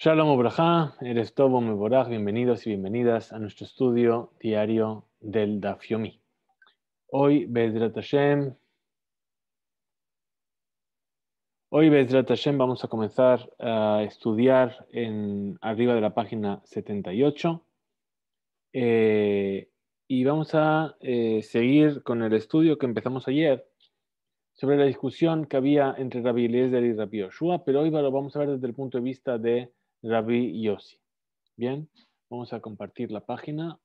Shalom Obraja, eres Tobo Meborah, bienvenidos y bienvenidas a nuestro estudio diario del Dafyomi. Hoy, Bezrat Hashem, hoy Bezrat vamos a comenzar a estudiar en, arriba de la página 78 eh, y vamos a eh, seguir con el estudio que empezamos ayer sobre la discusión que había entre Rabi Eliezer y Rabi Yoshua, pero hoy lo vamos a ver desde el punto de vista de Rabbi Yossi. Bien, vamos a compartir la página.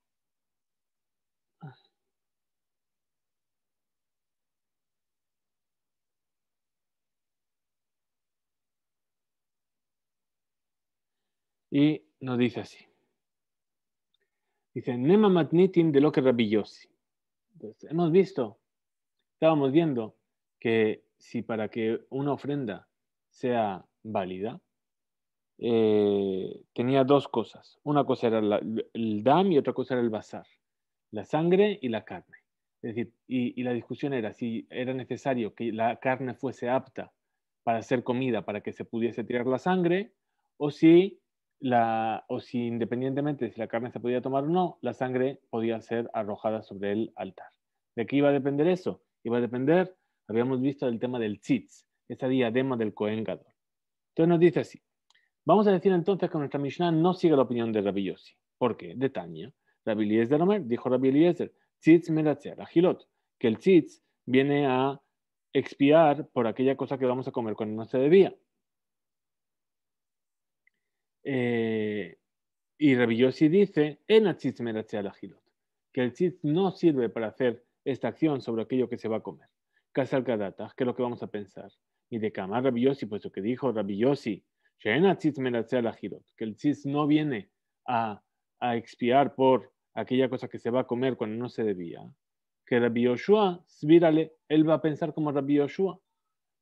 Y nos dice así. Dice, Nema Matnitin de lo que Rabbi Yossi. Entonces, pues, hemos visto, estábamos viendo que si para que una ofrenda sea válida, eh, tenía dos cosas. Una cosa era el dam y otra cosa era el bazar, la sangre y la carne. Es decir, y, la discusión era si era necesario que la carne fuese apta para ser comida, para que se pudiese tirar la sangre, o si, la, o si independientemente de si la carne se podía tomar o no, la sangre podía ser arrojada sobre el altar. ¿De qué iba a depender eso? Iba a depender, habíamos visto, el tema del tzitz, esa diadema del coengador Entonces nos dice así, Vamos a decir entonces que nuestra Mishnah no sigue la opinión de Rabbi Yossi. ¿Por qué? De Tania. Rabbi Eliezer dijo Rabbi Eliezer, que el tzitz viene a expiar por aquella cosa que vamos a comer cuando no se debía. Eh, y Rabbi Yossi dice, en que el tzitz no sirve para hacer esta acción sobre aquello que se va a comer. al que es lo que vamos a pensar. Y de Kamar Rabbi Yossi, pues lo que dijo Rabbi Yossi, que el chis no viene a, expiar por aquella cosa que se va a comer cuando no se debía, que Rabbi Yoshua, él va a pensar como Rabbi Yoshua,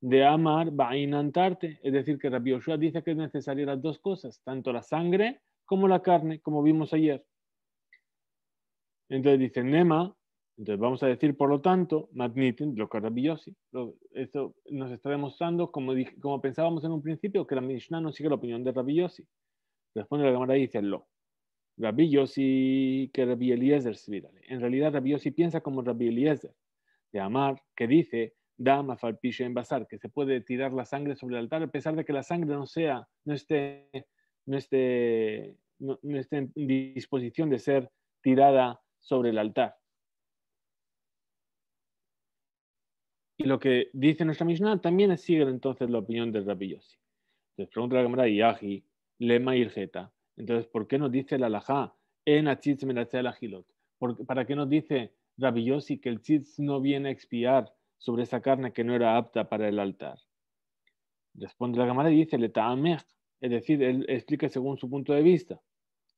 de amar va a inantarte es decir, que Rabbi Yoshua dice que es necesaria las dos cosas, tanto la sangre como la carne, como vimos ayer. Entonces dice, Nema, entonces vamos a decir, por lo tanto, Magnitin, lo que maravilloso, esto nos está demostrando, como, dije, como pensábamos en un principio, que la Mishnah no sigue la opinión de Rabbi Yossi. Responde la cámara y dice, lo. Rabbi Yossi que Rabbi Eliezer En realidad Rabbi Yossi piensa como Rabbi Eliezer de Amar, que dice, Dama falpiche en bazar, que se puede tirar la sangre sobre el altar, a pesar de que la sangre no sea, no esté, no esté, no esté en disposición de ser tirada sobre el altar. Y lo que dice nuestra Mishnah también sigue entonces la opinión de Rabbi Yossi. Entonces pregunta la cámara Yahi, Lema y Entonces, ¿por qué nos dice la Alajá en Achitz ¿Para qué nos dice Rabbi Yossi que el Chitz no viene a expiar sobre esa carne que no era apta para el altar? Responde la cámara y dice Taamech. Es decir, él explica según su punto de vista.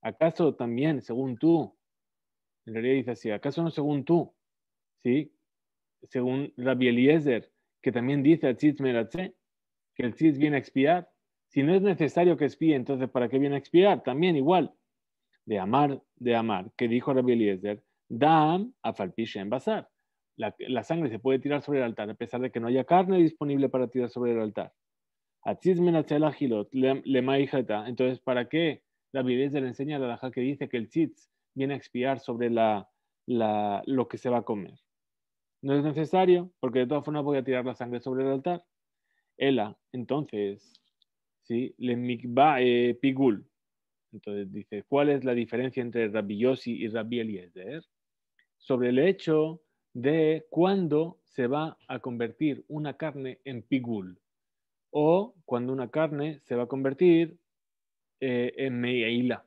¿Acaso también, según tú, en realidad dice así, ¿acaso no según tú? ¿Sí? según Rabbi Eliezer, que también dice al Tzitz que el Tzitz viene a expiar. Si no es necesario que expíe, entonces ¿para qué viene a expiar? También igual. De amar, de amar, que dijo Rabbi Eliezer, a falpish en basar. La, sangre se puede tirar sobre el altar, a pesar de que no haya carne disponible para tirar sobre el altar. Entonces, ¿para qué la Eliezer le enseña a la Daja que dice que el tzitz viene a expiar sobre lo que se va a comer? No es necesario, porque de todas formas voy a tirar la sangre sobre el altar. Ela, entonces, ¿sí? Le va eh, pigul. Entonces dice, ¿cuál es la diferencia entre Rabbi Yossi y Rabbi Eliezer? Sobre el hecho de cuándo se va a convertir una carne en pigul o cuando una carne se va a convertir eh, en meila.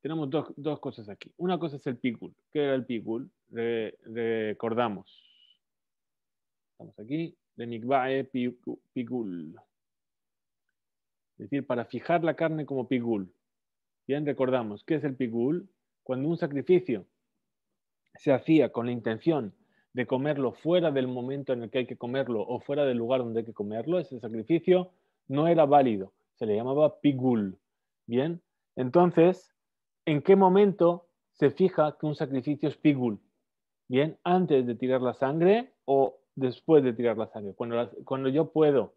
Tenemos dos, cosas aquí. Una cosa es el pigul. ¿Qué era el pigul? recordamos Estamos aquí. De migba'e Pigul. Es decir, para fijar la carne como Pigul. Bien, recordamos, ¿qué es el Pigul? Cuando un sacrificio se hacía con la intención de comerlo fuera del momento en el que hay que comerlo o fuera del lugar donde hay que comerlo, ese sacrificio no era válido. Se le llamaba Pigul. Bien, entonces, ¿en qué momento se fija que un sacrificio es Pigul? Bien, antes de tirar la sangre o después de tirar la sangre, cuando, yo puedo,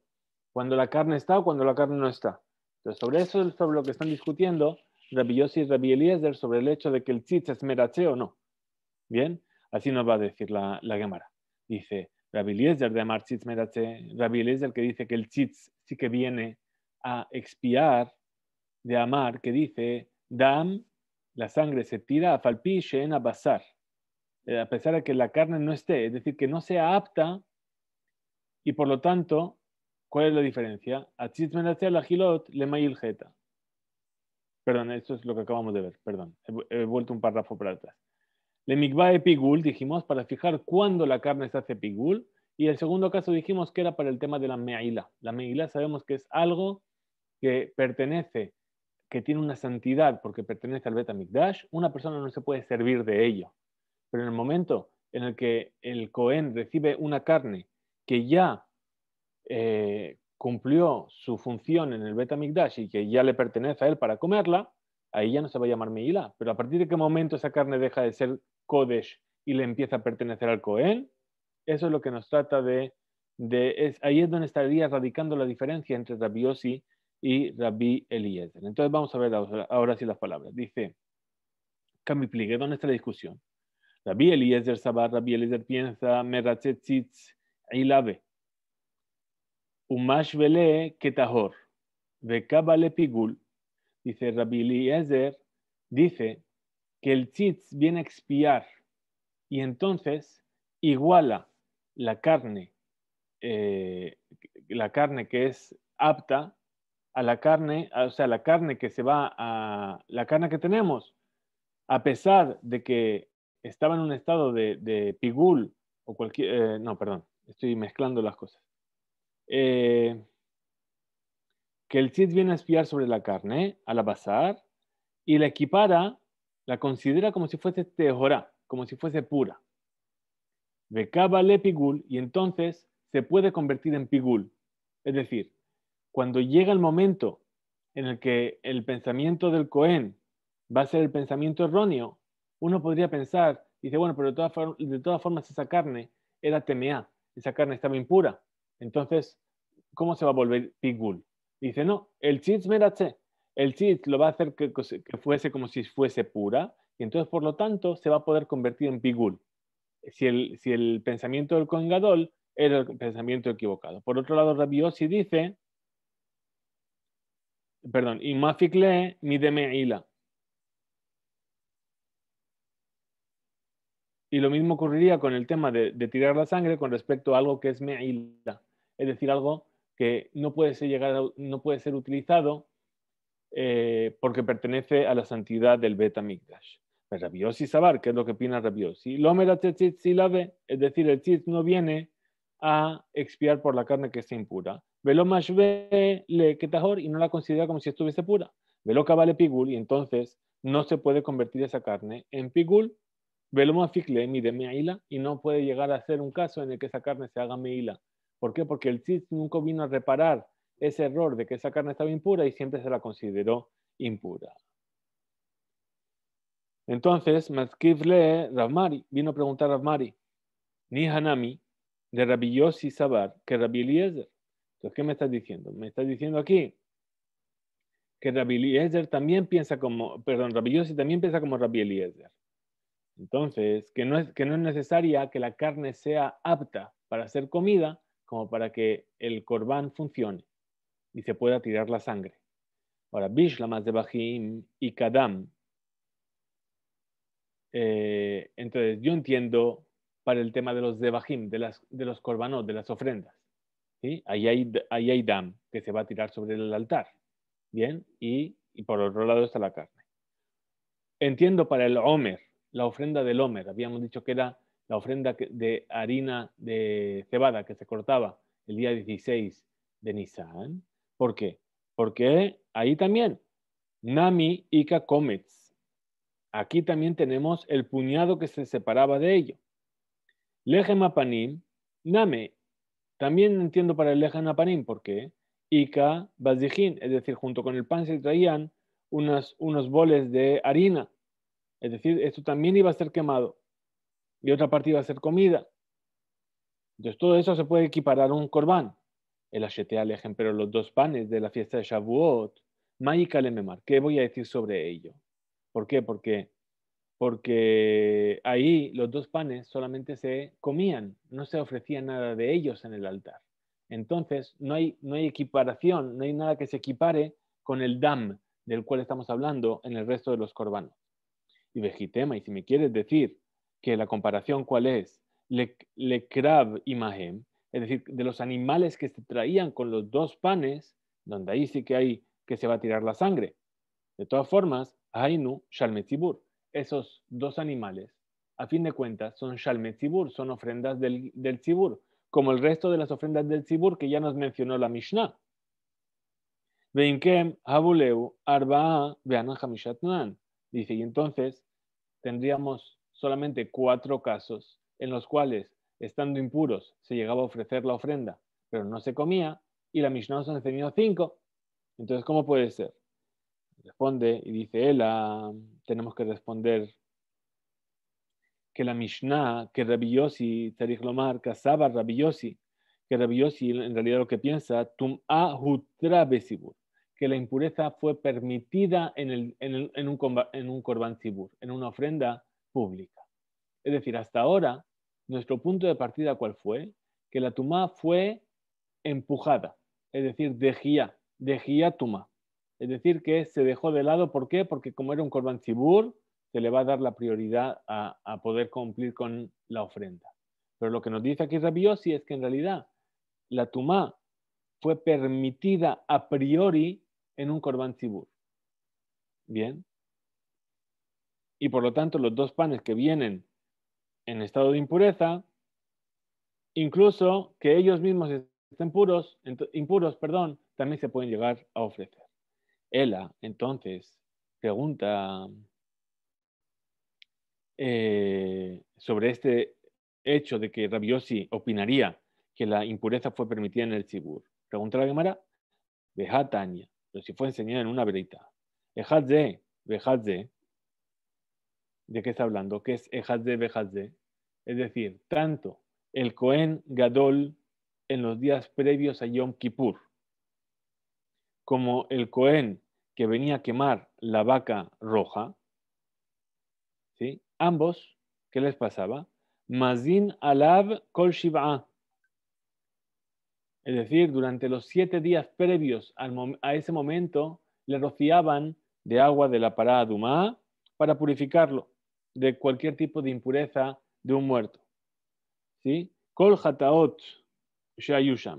cuando la carne está o cuando la carne no está. Entonces, sobre eso, sobre lo que están discutiendo Rabbi Yossi y Rabbi Eliezer, sobre el hecho de que el chitz es merache o no. Bien, así nos va a decir la, la Gemara. Dice Rabbi Eliezer de Amar tzitz merache, Rabbi Eliezer que dice que el chitz sí que viene a expiar de Amar, que dice, dam, la sangre se tira a falpiche en abasar. Eh, a pesar de que la carne no esté, es decir, que no sea apta, y por lo tanto, ¿cuál es la diferencia? la le Perdón, esto es lo que acabamos de ver, perdón, he, vuelto un párrafo para atrás. Le mikvah e pigul, dijimos, para fijar cuándo la carne se hace pigul, y el segundo caso dijimos que era para el tema de la meila. La meila sabemos que es algo que pertenece, que tiene una santidad porque pertenece al beta Betamikdash, una persona no se puede servir de ello. Pero en el momento en el que el Cohen recibe una carne que ya eh, cumplió su función en el Betamigdash y que ya le pertenece a él para comerla, ahí ya no se va a llamar Meila. Pero a partir de qué momento esa carne deja de ser Kodesh y le empieza a pertenecer al Cohen, eso es lo que nos trata de. de ahí es donde estaría radicando la diferencia entre Rabbi y Rabbi Eliezer. Entonces vamos a ver ahora, sí las palabras. Dice Camipligue, ¿dónde está la discusión? Rabbi Eliezer Saba Rabbi Eliezer piensa, Meratzetzitz ilave, Umash Vele Ketahor. Bekabale Pigul. Dice Rabbi Eliezer, dice que el tzitz viene a expiar y entonces iguala la carne, eh, la carne que es apta a la carne, o sea, la carne que se va a, la carne que tenemos, a pesar de que estaba en un estado de, de pigul o cualquier... Eh, no, perdón, estoy mezclando las cosas. Eh, que el Cid viene a espiar sobre la carne, eh, al abasar, y la equipara, la considera como si fuese tejorá, este como si fuese pura. Becaba le pigul, y entonces se puede convertir en pigul. Es decir, cuando llega el momento en el que el pensamiento del Cohen va a ser el pensamiento erróneo, uno podría pensar, dice, bueno, pero de todas, de formas esa carne era TMA, esa carne estaba impura. Entonces, ¿cómo se va a volver pigul? Dice, no, el chitz merache. El chitz lo va a hacer que, fuese como si fuese pura, y entonces, por lo tanto, se va a poder convertir en pigul. Si el, si el pensamiento del congadol era el pensamiento equivocado. Por otro lado, Rabiosi dice, perdón, y Mafikle mi demeila. Y lo mismo ocurriría con el tema de, tirar la sangre con respecto a algo que es me'ila, es decir, algo que no puede ser, no puede ser utilizado eh, porque pertenece a la santidad del beta Betamikdash. Pues Rabiosi Sabar, qué es lo que opina Rabiosi. la ve es decir, el tzitz no viene a expiar por la carne que está impura. velomashve le ketajor y no la considera como si estuviese pura. Veloka vale pigul y entonces no se puede convertir esa carne en pigul ficle le mi meila y no puede llegar a ser un caso en el que esa carne se haga meila. ¿Por qué? Porque el tzitz nunca vino a reparar ese error de que esa carne estaba impura y siempre se la consideró impura. Entonces, Mazkivle Ravmari vino a preguntar a Ravmari, ni Hanami de Rabbi Sabar que Rabbi Eliezer. Entonces, ¿qué me estás diciendo? Me estás diciendo aquí que Rabbi Eliezer también piensa como, perdón, Rabbi Yossi también piensa como Rabbi Eliezer. Entonces, que no, es, que no es necesaria que la carne sea apta para ser comida como para que el corbán funcione y se pueda tirar la sangre. Ahora, Bishlamas de Bahim y Kadam. Eh, entonces, yo entiendo para el tema de los de, las, de los Corbanos, de las ofrendas. Ahí, hay, ahí hay Dam que se va a tirar sobre el altar. Bien, y, y por otro lado está la carne. Entiendo para el Omer, la ofrenda del Homer. Habíamos dicho que era la ofrenda de harina de cebada que se cortaba el día 16 de Nisan. ¿Por qué? Porque ahí también, Nami Ika Komets. Aquí también tenemos el puñado que se separaba de ello. Lejemapanim, Name. También entiendo para el Lejemapanim, ¿por qué? Ika basijin es decir, junto con el pan se traían unas, unos boles de harina es decir, esto también iba a ser quemado y otra parte iba a ser comida. Entonces todo eso se puede equiparar a un corbán. El hta el pero los dos panes de la fiesta de Shavuot, Maika Lememar, ¿qué voy a decir sobre ello? ¿Por qué? Porque, porque ahí los dos panes solamente se comían, no se ofrecía nada de ellos en el altar. Entonces no hay, no hay equiparación, no hay nada que se equipare con el dam del cual estamos hablando en el resto de los corbanos y Vejitema. Y si me quieres decir que la comparación cuál es, le, le crab y mahem, es decir, de los animales que se traían con los dos panes, donde ahí sí que hay que se va a tirar la sangre. De todas formas, Hainu Shalmetzibur, esos dos animales, a fin de cuentas, son Shalmetzibur, son ofrendas del, del Tzibur, como el resto de las ofrendas del Tzibur que ya nos mencionó la Mishnah. Veinkem Habuleu Arba'a Hamishatnan. Dice, y entonces tendríamos solamente cuatro casos en los cuales, estando impuros, se llegaba a ofrecer la ofrenda, pero no se comía, y la Mishnah nos ha enseñado cinco. Entonces, ¿cómo puede ser? Responde y dice, tenemos que responder que la Mishnah, que Rabbi Yossi, Tariq Lomar, casaba Rabbi que Rabbi en realidad lo que piensa, Tum a hutra besibur que la impureza fue permitida en, un, en un en una ofrenda pública. Es decir, hasta ahora, nuestro punto de partida, ¿cuál fue? Que la Tumá fue empujada, es decir, dejía, dejía Tumá. Es decir, que se dejó de lado, ¿por qué? Porque como era un Corban tzibur, se le va a dar la prioridad a, poder cumplir con la ofrenda. Pero lo que nos dice aquí Rabiosi es que en realidad la Tumá fue permitida a priori en un corbán tibur. Bien. Y por lo tanto, los dos panes que vienen en estado de impureza, incluso que ellos mismos estén puros, impuros, perdón, también se pueden llegar a ofrecer. Ella, entonces, pregunta eh, sobre este hecho de que Rabiosi opinaría que la impureza fue permitida en el chibur. Pregunta la Gemara, Tania, pero si fue enseñada en una verita. Ejadze, Bejadze, ¿De qué está hablando? ¿Qué es ejadze, de Es decir, tanto el Cohen Gadol en los días previos a Yom Kippur, como el Cohen que venía a quemar la vaca roja, ¿sí? ambos, ¿qué les pasaba? Mazin alab kol shiv'a. Es decir, durante los siete días previos a ese momento, le rociaban de agua de la parada Dumá para purificarlo de cualquier tipo de impureza de un muerto. ¿Sí? Kol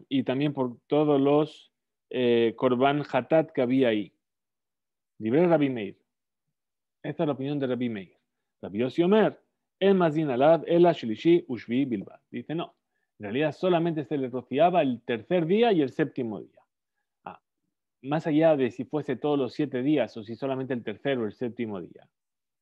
Y también por todos los corban eh, hatat que había ahí. Libre Rabbi Meir. Esta es la opinión de Rabbi Meir. Rabbi Yossi El mazin alad, el ashlishi ushvi Bilba. Dice no. En realidad solamente se le rociaba el tercer día y el séptimo día. Ah, más allá de si fuese todos los siete días o si solamente el tercero o el séptimo día.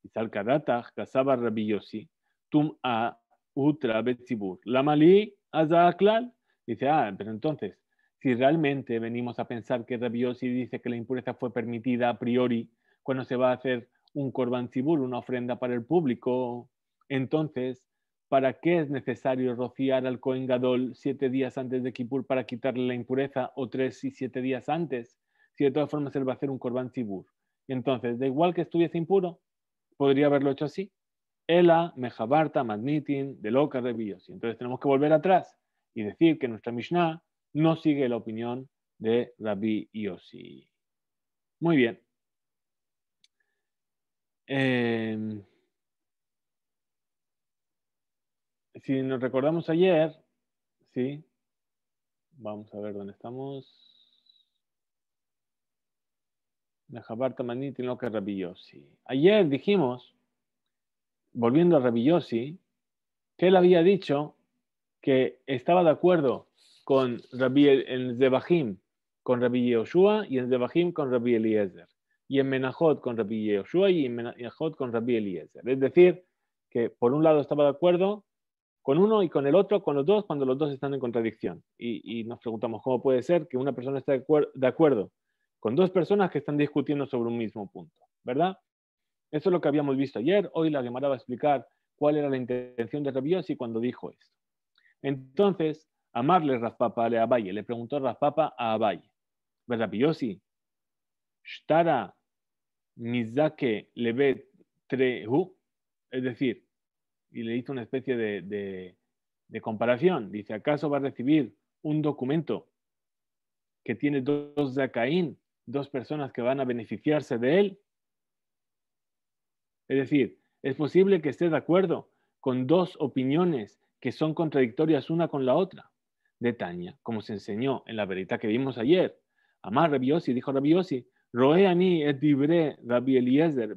Y kadata casaba rabillosi, tum a utra betzibur. Lamali azaklal. Dice, ah, pero entonces, si realmente venimos a pensar que rabbiosi dice que la impureza fue permitida a priori cuando se va a hacer un korban una ofrenda para el público, entonces para qué es necesario rociar al Kohen Gadol siete días antes de Kippur para quitarle la impureza o tres y siete días antes, si de todas formas él va a hacer un Corban Sibur. entonces, da igual que estuviese impuro, podría haberlo hecho así. Ela, Mejabarta, Magnitin, loca Rabbi Y entonces tenemos que volver atrás y decir que nuestra Mishnah no sigue la opinión de Rabbi Yossi. Muy bien. Eh... si nos recordamos ayer, ¿sí? Vamos a ver dónde estamos. Maniti Rabillosi. Ayer dijimos, volviendo a Rabillosi, que él había dicho que estaba de acuerdo con Rabbi en Zebahim con Rabbi Yehoshua y en Zebahim con Rabbi Eliezer. Y en Menajot con Rabbi Yehoshua y en Menahot con Rabbi Eliezer. Es decir, que por un lado estaba de acuerdo con uno y con el otro, con los dos, cuando los dos están en contradicción. Y, nos preguntamos cómo puede ser que una persona esté de, acuerdo con dos personas que están discutiendo sobre un mismo punto, ¿verdad? Eso es lo que habíamos visto ayer. Hoy la Gemara va a explicar cuál era la intención de y cuando dijo esto. Entonces, amarle Raspapa a Abaye, le preguntó Raspapa a Abaye. Rabiosi, Shtara Mizake Levet Trehu, es decir, y le hizo una especie de, comparación. Dice, ¿acaso va a recibir un documento que tiene dos de dos personas que van a beneficiarse de él? Es decir, es posible que esté de acuerdo con dos opiniones que son contradictorias una con la otra. De como se enseñó en la verita que vimos ayer, Amar Rabiosi dijo Rabiosi, Roe ani et Eliezer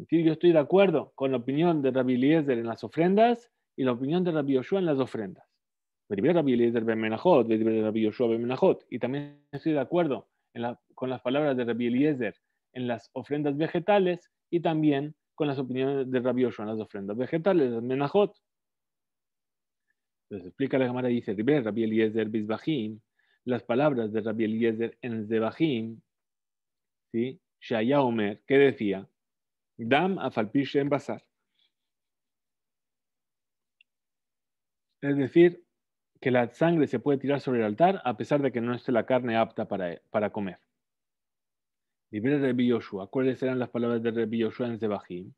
decir, Yo estoy de acuerdo con la opinión de Rabbi Eliezer en las ofrendas y la opinión de Rabbi Yoshua en las ofrendas. Rabbi Eliezer ben Menachot, Rabbi Yoshua ben Menachot. Y también estoy de acuerdo con las palabras de Rabbi Eliezer en las ofrendas vegetales y también con las opiniones de Rabbi Yoshua en las ofrendas vegetales, en Menachot. Entonces explica la cámara dice, Rabbi Eliezer bisbahim, las palabras de Rabbi Eliezer en Zebahim, ¿sí? Shaya Omer, ¿qué decía, Dam a en basar. Es decir, que la sangre se puede tirar sobre el altar a pesar de que no esté la carne apta para, comer. Libre de ¿Cuáles eran las palabras de Rebi en Zebahim?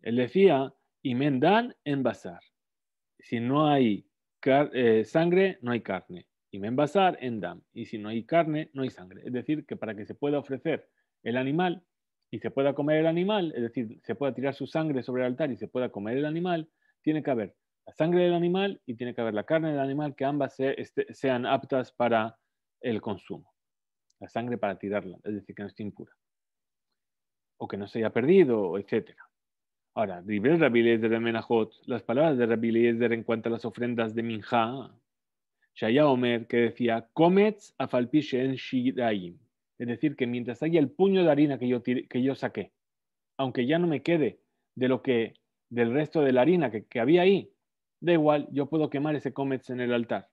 Él decía, Imen dan en basar. Si no hay eh, sangre, no hay carne. Imen basar en dam. Y si no hay carne, no hay sangre. Es decir, que para que se pueda ofrecer el animal, y se pueda comer el animal, es decir, se pueda tirar su sangre sobre el altar y se pueda comer el animal, tiene que haber la sangre del animal y tiene que haber la carne del animal, que ambas este, sean aptas para el consumo. La sangre para tirarla, es decir, que no esté impura. O que no se haya perdido, etc. Ahora, Rabbi de Menajot, las palabras de Rabbi Eliezer en cuanto a las ofrendas de Minja, Shaya Omer, que decía, Kometz afalpishen shidaim es decir, que mientras haya el puño de harina que yo, que yo saqué, aunque ya no me quede de lo que del resto de la harina que, había ahí, da igual, yo puedo quemar ese cómets en el altar.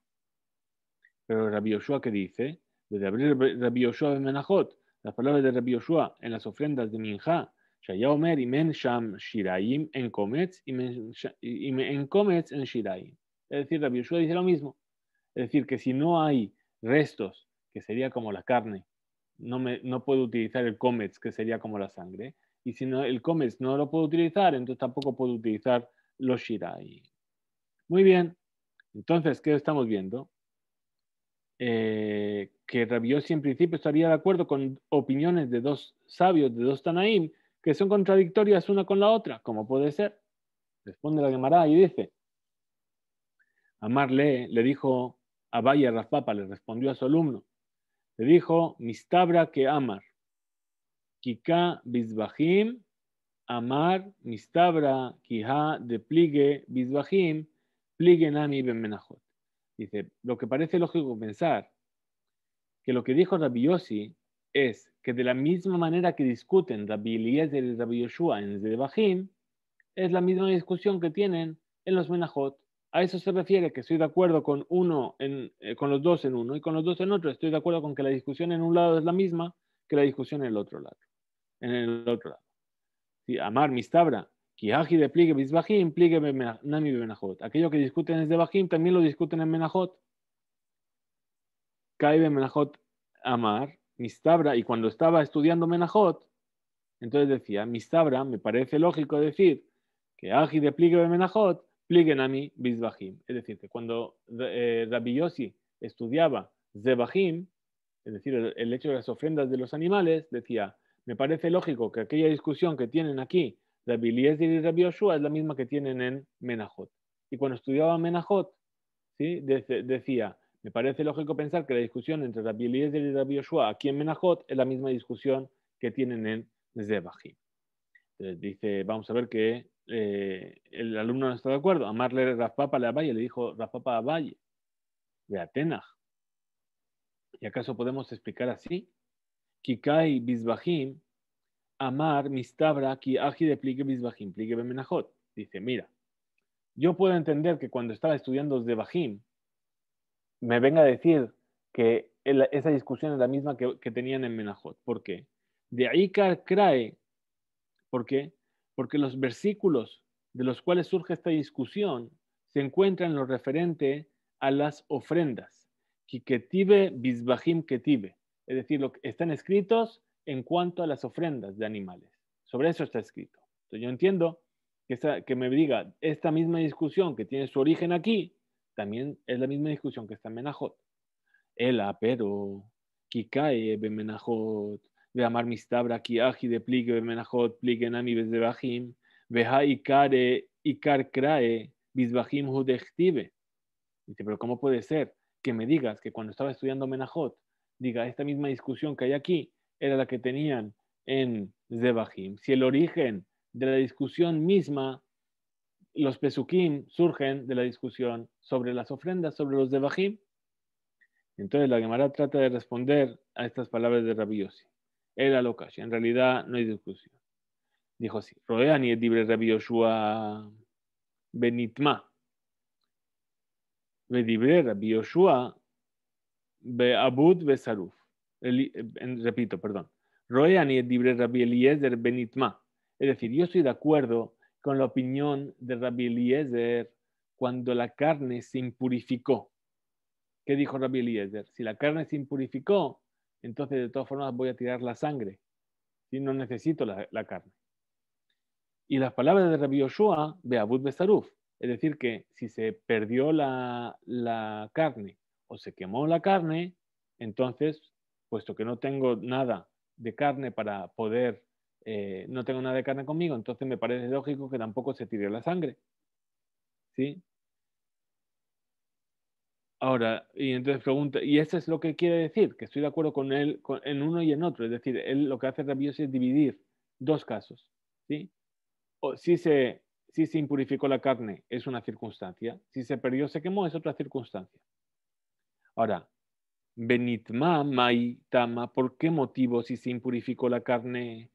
Pero Rabbi Yoshua que dice, desde abrir Rabbi Yoshua en Menajot las palabras de Rabbi Yoshua en las ofrendas de Minja, Shayaomer y Men Sham Shiraim en Kometz y en Kometz en Shiraim. Es decir, Rabbi Yoshua dice lo mismo. Es decir, que si no hay restos, que sería como la carne, no, puedo utilizar el comets, que sería como la sangre. Y si no, el comets no lo puedo utilizar, entonces tampoco puedo utilizar los shirai. Muy bien. Entonces, ¿qué estamos viendo? Eh, que que Rabiosi en principio estaría de acuerdo con opiniones de dos sabios, de dos Tanaim, que son contradictorias una con la otra. ¿Cómo puede ser? Responde la Gemara y dice, Amarle le dijo a Valle Raspapa, le respondió a su alumno, dijo, Mistabra que amar. Kika bizbahim, amar, mistabra, kija de pligue bizbahim, pligue nami ben Dice, lo que parece lógico pensar, que lo que dijo Rabbi Yossi es que de la misma manera que discuten Rabbi Eliezer y Rabbi Yoshua en Zebahim, es la misma discusión que tienen en los Menajot a eso se refiere que estoy de acuerdo con uno eh, con los dos en uno y con los dos en otro. Estoy de acuerdo con que la discusión en un lado es la misma que la discusión en el otro lado. En el otro lado. Si amar mistabra, kiaji de Aquello que discuten desde bajim también lo discuten en menajot. Cae menajot amar mistabra y cuando estaba estudiando menajot, entonces decía mistabra me parece lógico decir que aji de pliegue menajot Pligenami Bizbahim. Es decir, que cuando eh, Rabbi Yossi estudiaba Zebahim, es decir, el, hecho de las ofrendas de los animales, decía, me parece lógico que aquella discusión que tienen aquí la y Rabbi Yoshua es la misma que tienen en Menajot. Y cuando estudiaba Menajot, ¿sí? decía, me parece lógico pensar que la discusión entre la y Rabbi aquí en Menajot es la misma discusión que tienen en Zebahim. dice, vamos a ver que eh, el alumno no está de acuerdo. Amar le le dijo Raspapa a Valle, de Atenas. ¿Y acaso podemos explicar así? Kikai Amar Mistabra, Aji de Plique Dice, mira, yo puedo entender que cuando estaba estudiando de Bajim, me venga a decir que esa discusión es la misma que, tenían en Menajot. ¿Por qué? De ahí cae, ¿por qué? porque los versículos de los cuales surge esta discusión se encuentran en lo referente a las ofrendas, kiketive bisbahim ketive, es decir, lo que están escritos en cuanto a las ofrendas de animales. Sobre eso está escrito. Entonces yo entiendo que, que me diga, esta misma discusión que tiene su origen aquí, también es la misma discusión que está en Menajot. Ela, pero, kikae be amar de menajot de Dice, pero ¿cómo puede ser que me digas que cuando estaba estudiando Menajot, diga, esta misma discusión que hay aquí era la que tenían en Zebahim? Si el origen de la discusión misma, los Pesukim surgen de la discusión sobre las ofrendas, sobre los Zebahim. Entonces la Gemara trata de responder a estas palabras de Rabbi loca. locación En realidad no hay discusión. Dijo así: Roeani et libre Rabbi Yoshua Benitma. Redibre Rabbi Yoshua Beabud Besaruf. Repito, perdón. Roeani edibre libre Rabbi Eliezer Benitma. Es decir, yo estoy de acuerdo con la opinión de Rabbi Eliezer cuando la carne se impurificó. ¿Qué dijo Rabbi Eliezer? Si la carne se impurificó, entonces de todas formas voy a tirar la sangre. si No necesito la, carne. Y las palabras de Rabbi Yoshua, Beabut Besaruf, es decir, que si se perdió la, carne o se quemó la carne, entonces, puesto que no tengo nada de carne para poder, eh, no tengo nada de carne conmigo, entonces me parece lógico que tampoco se tire la sangre. ¿Sí? Ahora, y entonces pregunta, y eso es lo que quiere decir, que estoy de acuerdo con él en uno y en otro, es decir, él lo que hace rabioso es dividir dos casos, ¿sí? O si se, si se impurificó la carne, es una circunstancia, si se perdió, se quemó, es otra circunstancia. Ahora, Benitma tama ¿por qué motivo si se impurificó la carne?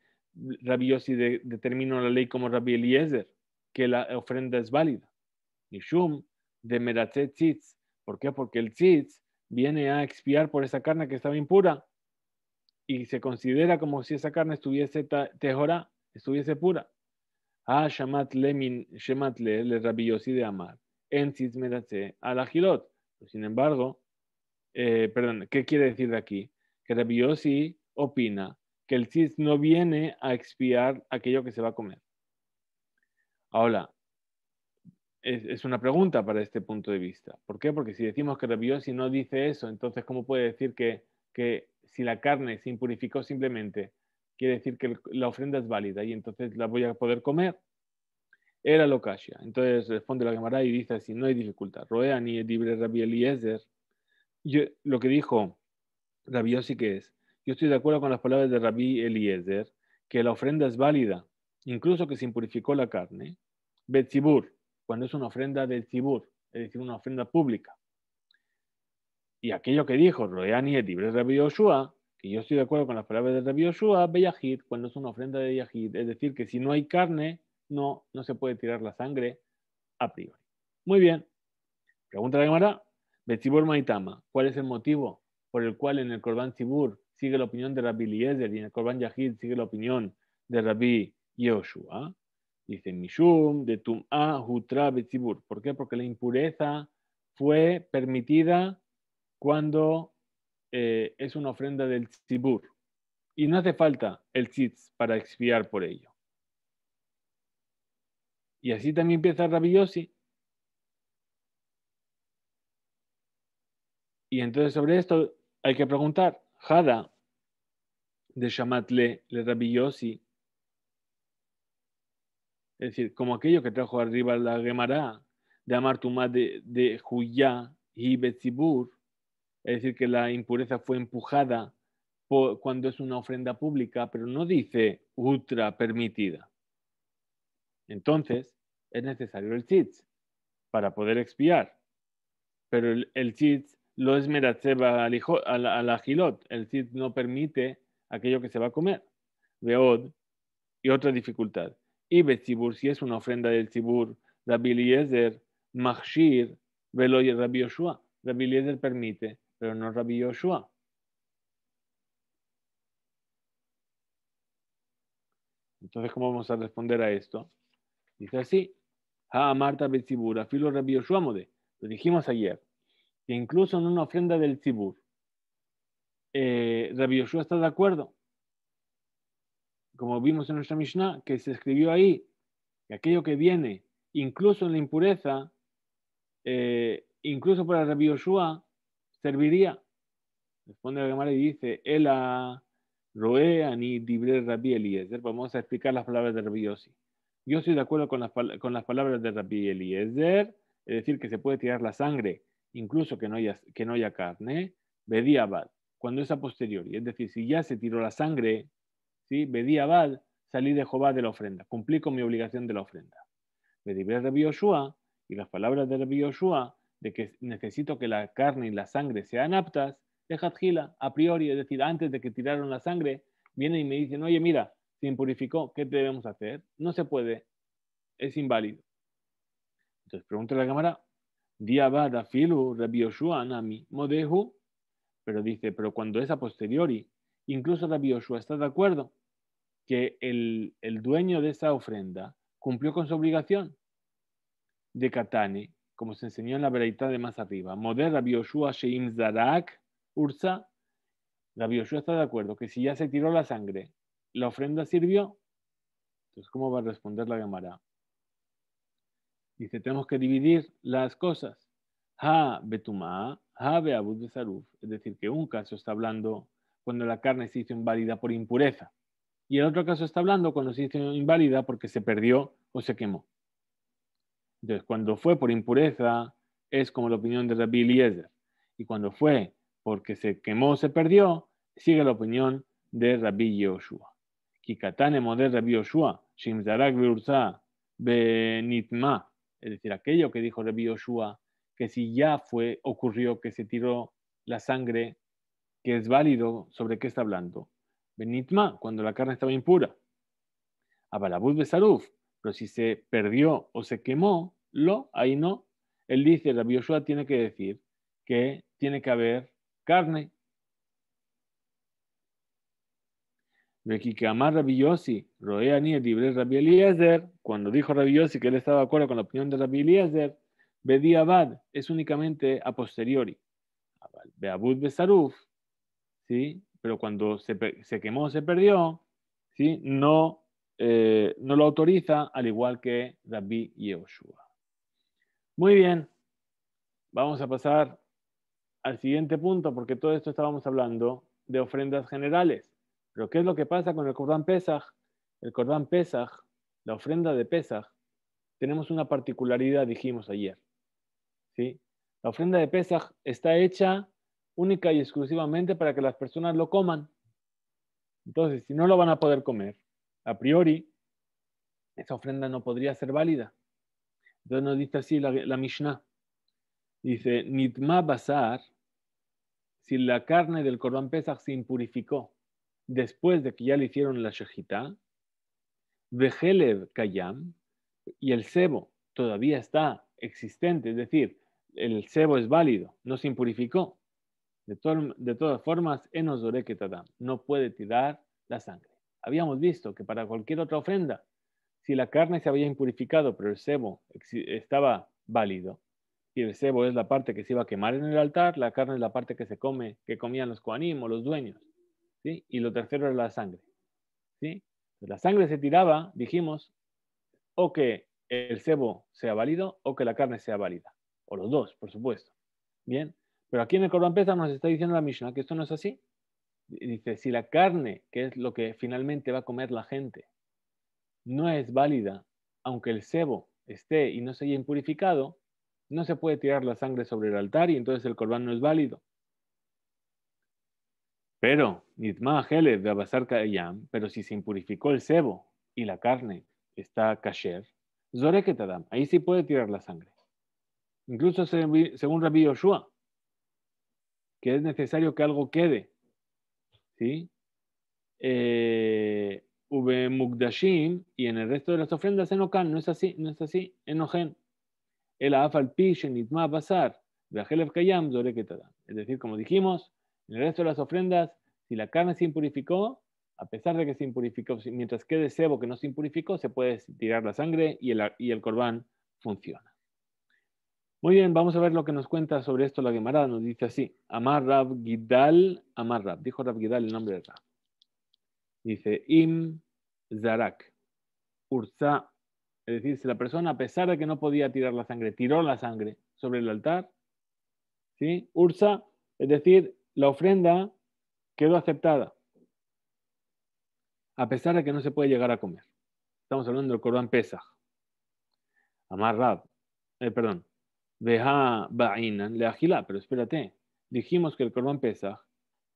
Rabiosi y determinó la ley como Rabbi Eliezer, que la ofrenda es válida. Nishum de Meratzetzitz ¿Por qué? Porque el tzitz viene a expiar por esa carne que estaba impura y se considera como si esa carne estuviese tejora, estuviese pura. Ah, shamat lemin, shamat le, le rabillosi de amar, en al alajilot. Sin embargo, eh, perdón, ¿qué quiere decir de aquí? Que Rabiosi opina que el cis no viene a expiar aquello que se va a comer. Ahora, es, una pregunta para este punto de vista. ¿Por qué? Porque si decimos que Yossi no dice eso, entonces ¿cómo puede decir que, si la carne se impurificó simplemente, quiere decir que la ofrenda es válida y entonces la voy a poder comer? Era lo Entonces responde la Gemara y dice así, no hay dificultad. Roea ni libre Rabbi Eliezer. Yo, lo que dijo Yossi que es, yo estoy de acuerdo con las palabras de Rabbi Eliezer, que la ofrenda es válida, incluso que se impurificó la carne. Betzibur, cuando es una ofrenda del Tibur, es decir, una ofrenda pública. Y aquello que dijo "Lo el libre de Rabbi Yoshua, que yo estoy de acuerdo con las palabras de Rabbi Yoshua, Beyahid, cuando es una ofrenda de Yahid, es decir, que si no hay carne, no, no se puede tirar la sangre a priori. Muy bien. Pregunta la Gemara. Betzibur Maitama, ¿cuál es el motivo por el cual en el Corban Tibur sigue la opinión de Rabbi Eliezer y en el Corban Yahid sigue la opinión de Rabbi Yoshua? Dice, Mishum de Tum'a Hutra Betzibur. ¿Por qué? Porque la impureza fue permitida cuando eh, es una ofrenda del Tzibur. Y no hace falta el Tzitz para expiar por ello. Y así también empieza yosi Y entonces sobre esto hay que preguntar, Hada de Shamatle le Yossi es decir, como aquello que trajo arriba la Gemara de Amartumá de, de Huyá y Betzibur, es decir, que la impureza fue empujada cuando es una ofrenda pública, pero no dice ultra permitida. Entonces, es necesario el chitz para poder expiar. Pero el, el lo es meratzeba al ajilot. El chitz no permite aquello que se va a comer. Veod y otra dificultad y Betzibur, si es una ofrenda del tibur, Rabbi Eliezer, Machshir, Velo Rabbi Yoshua. Rabbi permite, pero no Rabbi Yoshua. Entonces, ¿cómo vamos a responder a esto? Dice así, Ha Marta Betzibur, afilo Rabbi Yoshua Mode. Lo dijimos ayer, que incluso en una ofrenda del tibur, eh, Rabbi Yoshua está de acuerdo, como vimos en nuestra Mishnah, que se escribió ahí, que aquello que viene, incluso en la impureza, eh, incluso para Rabbi Yoshua, serviría. Responde el Gemara y dice, Ela roea ni dibre Rabbi Eliezer. Vamos a explicar las palabras de Rabbi Yossi. Yo estoy de acuerdo con las, palabras de Rabbi Eliezer, es decir, que se puede tirar la sangre, incluso que no haya, que no haya carne, cuando es a posteriori. Es decir, si ya se tiró la sangre, ¿sí? Bedí salí de Jehová de la ofrenda, cumplí con mi obligación de la ofrenda. Me libré de Yoshua y las palabras de Yoshua de que necesito que la carne y la sangre sean aptas, Dejad gila a priori, es decir, antes de que tiraron la sangre, vienen y me dicen, oye, mira, se impurificó, ¿qué debemos hacer? No se puede, es inválido. Entonces pregunta la cámara, Diabada filu Yoshua Nami Modehu, pero dice, pero cuando es a posteriori, incluso Yoshua está de acuerdo, que el, dueño de esa ofrenda cumplió con su obligación de Katani, como se enseñó en la veredicta de más arriba. Moder Rabbi Yoshua Ursa. la está de acuerdo que si ya se tiró la sangre, la ofrenda sirvió. Entonces, ¿cómo va a responder la Gemara? Dice, tenemos que dividir las cosas. Ha betuma, ha beabud saruf. Es decir, que un caso está hablando cuando la carne se hizo inválida por impureza y el otro caso está hablando cuando se hizo inválida porque se perdió o se quemó. Entonces, cuando fue por impureza, es como la opinión de Rabbi Eliezer. Y cuando fue porque se quemó o se perdió, sigue la opinión de Rabbi Yoshua. Kikatane Rabbi Yoshua, Shimzarak Benitma. Es decir, aquello que dijo Rabbi Yoshua, que si ya fue, ocurrió que se tiró la sangre, que es válido, ¿sobre qué está hablando? Benitma, cuando la carne estaba impura. Abalabud Besaruf, pero si se perdió o se quemó, lo, ahí no. Él dice, la Yoshua tiene que decir que tiene que haber carne. Cuando dijo Rabbi que él estaba de acuerdo con la opinión de Rabbi Eliezer, Bediabad es únicamente a posteriori. Beabud Besaruf, ¿sí? pero cuando se, se quemó, se perdió, ¿sí? no, eh, no lo autoriza, al igual que David y Yehoshua. Muy bien, vamos a pasar al siguiente punto, porque todo esto estábamos hablando de ofrendas generales. Pero ¿qué es lo que pasa con el Cordán Pesach? El Cordán Pesach, la ofrenda de Pesach, tenemos una particularidad, dijimos ayer. ¿sí? La ofrenda de Pesach está hecha única y exclusivamente para que las personas lo coman. Entonces, si no lo van a poder comer, a priori, esa ofrenda no podría ser válida. Entonces nos dice así la, Mishnah. Dice, Nitma Basar, si la carne del cordón Pesach se impurificó después de que ya le hicieron la shejitá, Vejelev Kayam, y el sebo todavía está existente, es decir, el sebo es válido, no se impurificó. De, de todas formas, enos que no puede tirar la sangre. Habíamos visto que para cualquier otra ofrenda, si la carne se había impurificado, pero el sebo estaba válido, y el sebo es la parte que se iba a quemar en el altar, la carne es la parte que se come, que comían los coanim los dueños, ¿sí? Y lo tercero era la sangre, ¿sí? la sangre se tiraba, dijimos, o que el sebo sea válido o que la carne sea válida, o los dos, por supuesto. Bien, pero aquí en el Corban Pesach nos está diciendo la Mishnah que esto no es así. Dice, si la carne, que es lo que finalmente va a comer la gente, no es válida, aunque el sebo esté y no se haya impurificado, no se puede tirar la sangre sobre el altar y entonces el corbán no es válido. Pero, de pero si se impurificó el sebo y la carne está kasher, adam, ahí sí puede tirar la sangre. Incluso según Rabbi Yoshua, es necesario que algo quede. ¿Sí? Eh, y en el resto de las ofrendas en Okan, no es así, no es así, ogen El afal basar, kayam Es decir, como dijimos, en el resto de las ofrendas, si la carne se impurificó, a pesar de que se impurificó, mientras quede sebo que no se impurificó, se puede tirar la sangre y el, y el corbán funciona. Muy bien, vamos a ver lo que nos cuenta sobre esto la Gemara. Nos dice así, Amar Rab Gidal, Amar Rab, dijo Rab Gidal el nombre de Rab. Dice, Im Zarak, Urza, es decir, si la persona, a pesar de que no podía tirar la sangre, tiró la sangre sobre el altar, ¿sí? Urza, es decir, la ofrenda quedó aceptada, a pesar de que no se puede llegar a comer. Estamos hablando del Corán Pesach, Amar Rab, eh, perdón, Veja Ba'inan le pero espérate, dijimos que el Corban Pesaj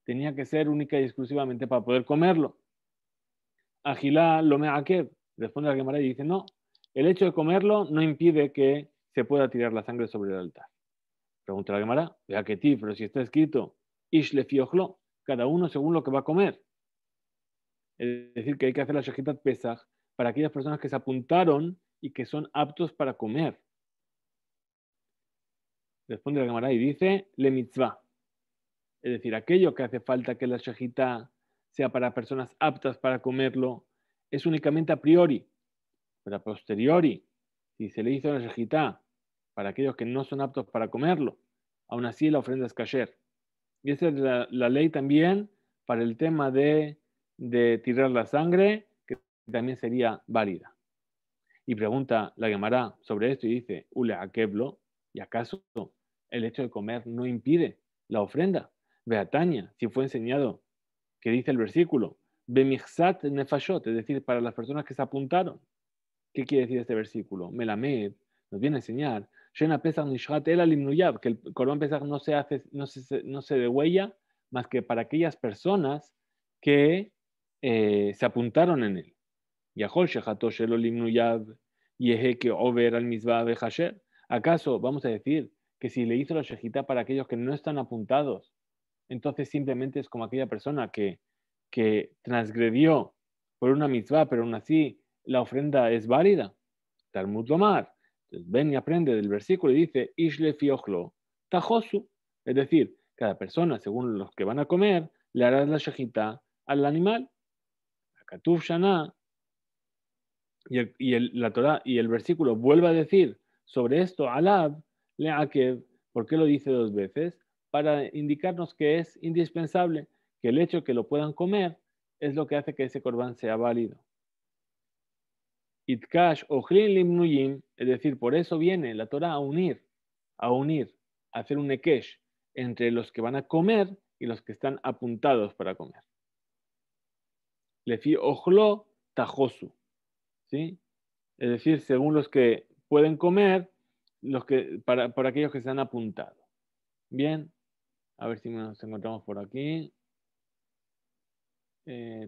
tenía que ser única y exclusivamente para poder comerlo. Agilá lo me responde la Gemara y dice, no, el hecho de comerlo no impide que se pueda tirar la sangre sobre el altar. Pregunta la Gemara, vea que ti, pero si está escrito, Ishle fiojlo, cada uno según lo que va a comer. Es decir, que hay que hacer la Shajitat Pesaj para aquellas personas que se apuntaron y que son aptos para comer. Responde la cámara y dice, le mitzvah. Es decir, aquello que hace falta que la shejita sea para personas aptas para comerlo, es únicamente a priori, pero a posteriori, si se le hizo la shejita para aquellos que no son aptos para comerlo, aún así la ofrenda es kasher. Y esa es la, ley también para el tema de, de, tirar la sangre, que también sería válida. Y pregunta la Gemara sobre esto y dice, Ule Akeblo, ¿y acaso el hecho de comer no impide la ofrenda. Beataña, si fue enseñado, que dice el versículo, Nefashot, es decir, para las personas que se apuntaron. ¿Qué quiere decir este versículo? Melamed nos viene a enseñar, que el Corban Pesach no se, hace, no se, no se degüella más que para aquellas personas que eh, se apuntaron en él. ¿Acaso vamos a decir que si le hizo la shejita para aquellos que no están apuntados, entonces simplemente es como aquella persona que, que transgredió por una mitzvah, pero aún así la ofrenda es válida. Talmud Lomar. Entonces, ven y aprende del versículo y dice, Ishle tajosu. Es decir, cada persona, según los que van a comer, le hará la shejita al animal. shana. Y, el, y la y el versículo vuelve a decir sobre esto, alab, Leakev, ah, ¿por qué lo dice dos veces? Para indicarnos que es indispensable, que el hecho que lo puedan comer es lo que hace que ese corbán sea válido. Itkash limnuyim, es decir, por eso viene la Torah a unir, a unir, a hacer un nekesh entre los que van a comer y los que están apuntados para comer. Lefi ojlo tajosu, Es decir, según los que pueden comer, los que, para, aquellos que se han apuntado. Bien, a ver si nos encontramos por aquí. Eh,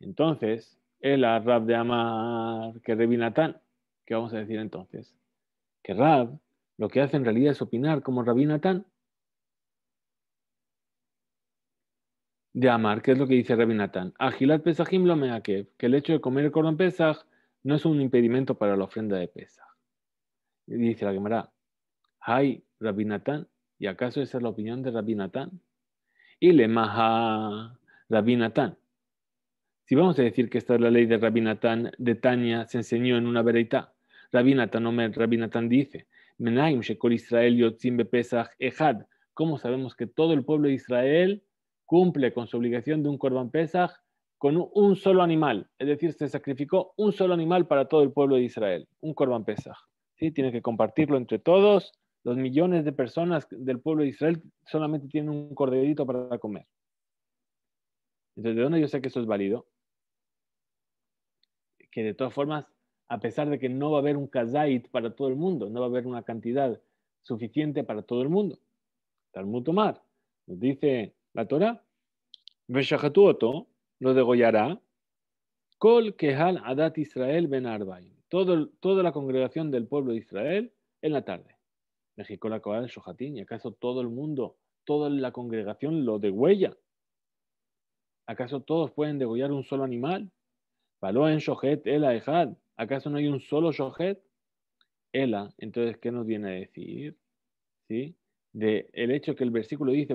entonces, el Rab de Amar que Rabinatán. ¿Qué vamos a decir entonces? Que Rab lo que hace en realidad es opinar como Rabinatán. De Amar, ¿qué es lo que dice Rabinatán? Agilat Pesajim lo meakev, que el hecho de comer el cordón Pesaj no es un impedimento para la ofrenda de pesa. Dice la Gemara, hay Rabinatán, ¿y acaso esa es la opinión de Rabinatán? Y le maja Rabinatán. Si vamos a decir que esta es la ley de Rabinatán, de Tania se enseñó en una veredita. Rabinatán Omer, Rabinatán dice, Menaim Shekol Israel Yotzim ¿Cómo sabemos que todo el pueblo de Israel cumple con su obligación de un Corban Pesach con un solo animal, es decir, se sacrificó un solo animal para todo el pueblo de Israel, un Corban Pesaj. ¿sí? tiene que compartirlo entre todos, los millones de personas del pueblo de Israel solamente tienen un corderito para comer. Entonces, ¿de dónde yo sé que eso es válido? Que de todas formas, a pesar de que no va a haber un kazait para todo el mundo, no va a haber una cantidad suficiente para todo el mundo. Talmud Tomar nos dice la Torah, lo degollará. Kol Kehal Adat Israel Ben Arbaim. Toda la congregación del pueblo de Israel en la tarde. México la el ¿Y acaso todo el mundo, toda la congregación lo degüella? ¿Acaso todos pueden degollar un solo animal? Baló en Shohet El Aejad. ¿Acaso no hay un solo Shohet? Ela, entonces, ¿qué nos viene a decir? ¿Sí? De el hecho que el versículo dice,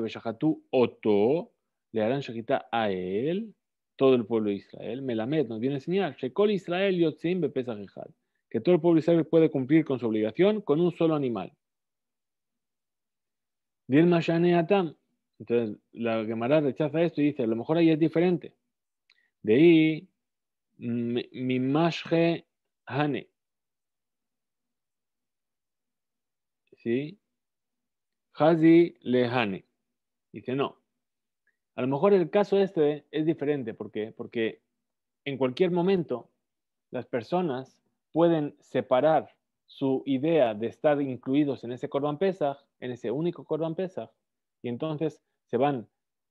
Oto, le harán Shahita a él, todo el pueblo de Israel. Melamed nos viene a enseñar, Shekol Israel Yotzim que todo el pueblo de Israel puede cumplir con su obligación con un solo animal. Entonces la Gemara rechaza esto y dice, a lo mejor ahí es diferente. De ahí, Mimashge Hane. ¿Sí? Hazi hane Dice, no, a lo mejor el caso este es diferente. ¿Por Porque en cualquier momento las personas pueden separar su idea de estar incluidos en ese Corban pesa en ese único Corban pesa y entonces se van